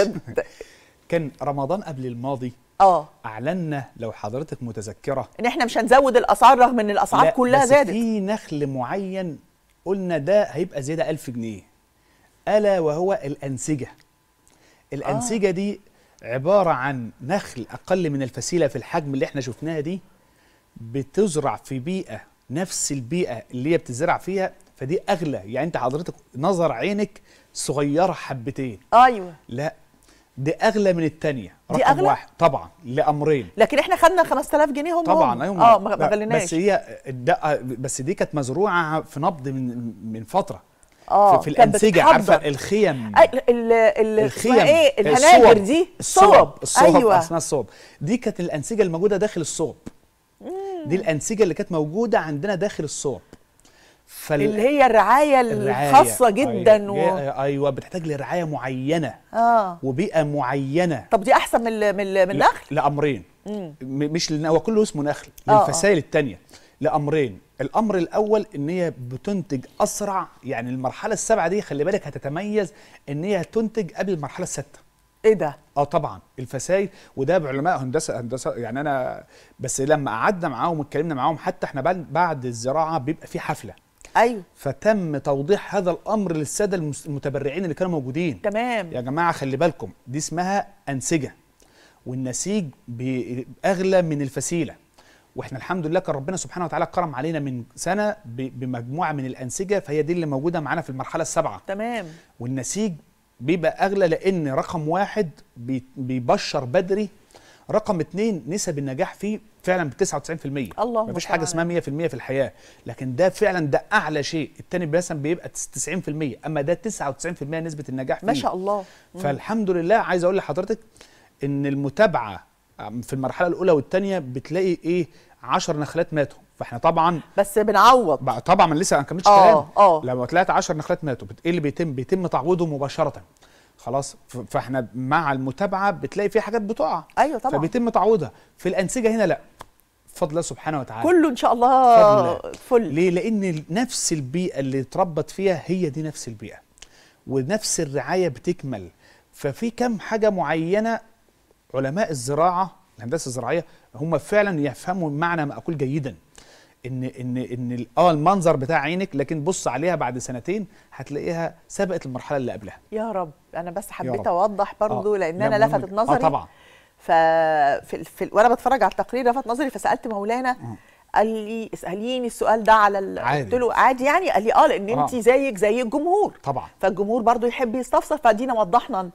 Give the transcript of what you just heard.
كان رمضان قبل الماضي اه اعلنا لو حضرتك متذكره ان احنا مش هنزود الاسعار رغم ان الاسعار لا كلها بس زادت في نخل معين قلنا ده هيبقى زياده 1000 جنيه الا وهو الانسجه الانسجه آه. دي عباره عن نخل اقل من الفسيله في الحجم اللي احنا شفناها دي بتزرع في بيئه نفس البيئه اللي هي بتزرع فيها فدي اغلى يعني انت حضرتك نظر عينك صغيره حبتين ايوه لا دي اغلى من الثانيه رقم أغلى؟ واحد طبعا لامرين لكن احنا خدنا 5000 جنيه هم طبعا هم. أيوة. اه ما غليناش بس هي الدقه بس دي كانت مزروعه في نبض من من فتره آه في, في الانسجه عارفه الخيم ال الخيم ايه الهناجر دي الصوب الصوب أيوة. اسمها الصوب دي كانت الانسجه الموجوده داخل الصوب دي الانسجه اللي كانت موجوده عندنا داخل الصوب فال... اللي هي الرعايه الخاصه أيوة. جدا أيوة. و... ايوه بتحتاج لرعايه معينه اه وبيئه معينه طب دي احسن من من النخل لامرين م. مش لن... هو كله اسمه نخل للفسائل آه، آه. الثانيه لامرين الامر الاول ان هي بتنتج اسرع يعني المرحله السابعه دي خلي بالك هتتميز ان هي تنتج قبل المرحله السادسه ايه ده؟ اه طبعا الفسائل وده بعلماء هندسه هندسه يعني انا بس لما قعدنا معاهم واتكلمنا معاهم حتى احنا بعد الزراعه بيبقى في حفله ايوه فتم توضيح هذا الامر للساده المتبرعين اللي كانوا موجودين تمام يا جماعه خلي بالكم دي اسمها انسجه والنسيج اغلى من الفسيله واحنا الحمد لله كان ربنا سبحانه وتعالى كرم علينا من سنه بمجموعه من الانسجه فهي دي اللي موجوده معانا في المرحله السابعه تمام والنسيج بيبقى اغلى لان رقم واحد بيبشر بدري رقم اتنين نسب النجاح فيه فعلا ب 99% الله مفيش حاجه اسمها 100% في الحياه لكن ده فعلا ده اعلى شيء الثاني مثلا بيبقى 90% اما ده 99% نسبه النجاح فيه ما شاء الله فالحمد لله عايز اقول لحضرتك ان المتابعه في المرحله الاولى والثانيه بتلاقي ايه 10 نخلات ماتوا فاحنا طبعا بس بنعوض طبعا لسه ما كملتش آه، كلام آه. لما طلعت 10 نخلات ماتوا ايه اللي بيتم بيتم تعويضه مباشره خلاص فاحنا مع المتابعه بتلاقي في حاجات بتقع ايوه طبعا فبيتم تعويضها في الانسجه هنا لا بفضل الله سبحانه وتعالى كله ان شاء الله فل ليه لان نفس البيئه اللي اتربت فيها هي دي نفس البيئه ونفس الرعايه بتكمل ففي كم حاجه معينه علماء الزراعه الهندسه الزراعيه هم فعلا يفهموا معنى اقول جيدا ان ان ان اه المنظر بتاع عينك لكن بص عليها بعد سنتين هتلاقيها سبقت المرحله اللي قبلها يا رب انا بس حبيت اوضح برضو آه لان انا لفتت آه، نظري اه طبعا ف في وانا بتفرج على التقرير لفت نظري فسالت مولانا آه. قال لي اساليني السؤال ده على ال... قلت له عادي يعني قال لي اه لان آه. انت زيك زي الجمهور طبعا فالجمهور برضو يحب يستفسر فدينا وضحنا